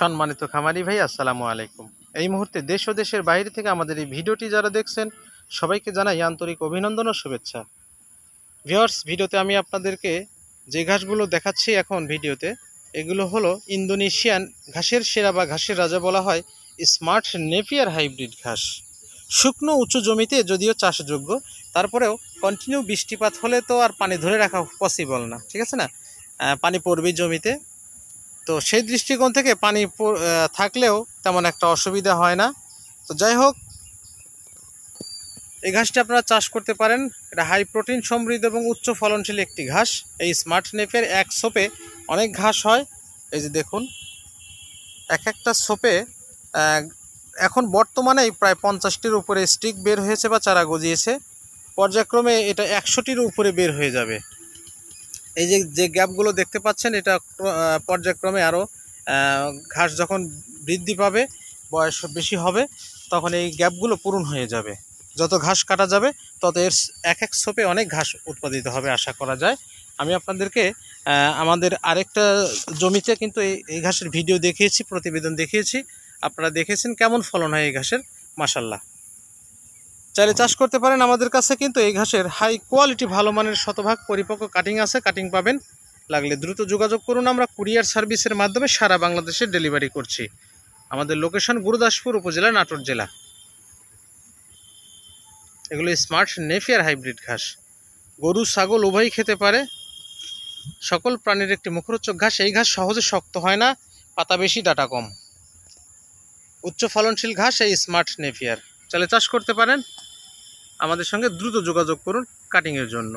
সম্মানিত খামারি ভাই আসসালামু আলাইকুম এই মুহূর্তে দেশ ও দেশের বাইরে থেকে আমাদের এই ভিডিওটি যারা দেখছেন সবাইকে জানাই আন্তরিক অভিনন্দন ও শুভেচ্ছা ভিওর্স ভিডিওতে আমি আপনাদেরকে যে ঘাসগুলো দেখাচ্ছি এখন ভিডিওতে এগুলো হলো ইন্দোনেশিয়ান ঘাসের সেরা বা ঘাসের রাজা বলা হয় স্মার্ট নেপিয়ার হাইব্রিড ঘাস শুকনো উঁচু জমিতে যদিও চাষযোগ্য তারপরেও কন্টিনিউ বৃষ্টিপাত হলে তো আর পানি ধরে রাখা পসিবল না ঠিক আছে না পানি পড়বে জমিতে তো সেই দৃষ্টিকোণ থেকে পানি থাকলেও তেমন একটা অসুবিধা হয় না তো যাই হোক এই ঘাসটি আপনারা চাষ করতে পারেন এটা হাই প্রোটিন সমৃদ্ধ এবং উচ্চ ফলনশীল একটি ঘাস এই স্মার্ট নেপের এক সোপে অনেক ঘাস হয় এই যে দেখুন এক একটা সোপে এখন বর্তমানেই প্রায় পঞ্চাশটির উপরে স্টিক বের হয়েছে বা চারা গজিয়েছে পর্যায়ক্রমে এটা একশোটির উপরে বের হয়ে যাবে এই যে যে গ্যাপগুলো দেখতে পাচ্ছেন এটা পর্যায়ক্রমে আরও ঘাস যখন বৃদ্ধি পাবে বয়স বেশি হবে তখন এই গ্যাপগুলো পূরণ হয়ে যাবে যত ঘাস কাটা যাবে তত এর এক এক সোপে অনেক ঘাস উৎপাদিত হবে আশা করা যায় আমি আপনাদেরকে আমাদের আরেকটা জমিতে কিন্তু এই এই ঘাসের ভিডিও দেখিয়েছি প্রতিবেদন দেখিয়েছি আপনারা দেখেছেন কেমন ফলন হয় এই ঘাসের মাসাল্লাহ চাইলে চাষ করতে পারেন আমাদের কাছে কিন্তু এই ঘাসের হাই কোয়ালিটি ভালো মানের শতভাগ পরিপক্ক কাটিং আছে কাটিং পাবেন লাগলে দ্রুত যোগাযোগ করুন আমরা কুরিয়ার সার্ভিসের মাধ্যমে সারা বাংলাদেশে ডেলিভারি করছি আমাদের লোকেশন গুরুদাসপুর উপজেলা নাটোর জেলা এগুলো স্মার্ট নেফিয়ার হাইব্রিড ঘাস গরু ছাগল উভয়ই খেতে পারে সকল প্রাণীর একটি মুখরোচক ঘাস এই ঘাস সহজে শক্ত হয় না পাতা বেশি ডাটা কম উচ্চ ফলনশীল ঘাস এই স্মার্ট নেফিয়ার চালে চাষ করতে পারেন আমাদের সঙ্গে দ্রুত যোগাযোগ করুন কাটিংয়ের জন্য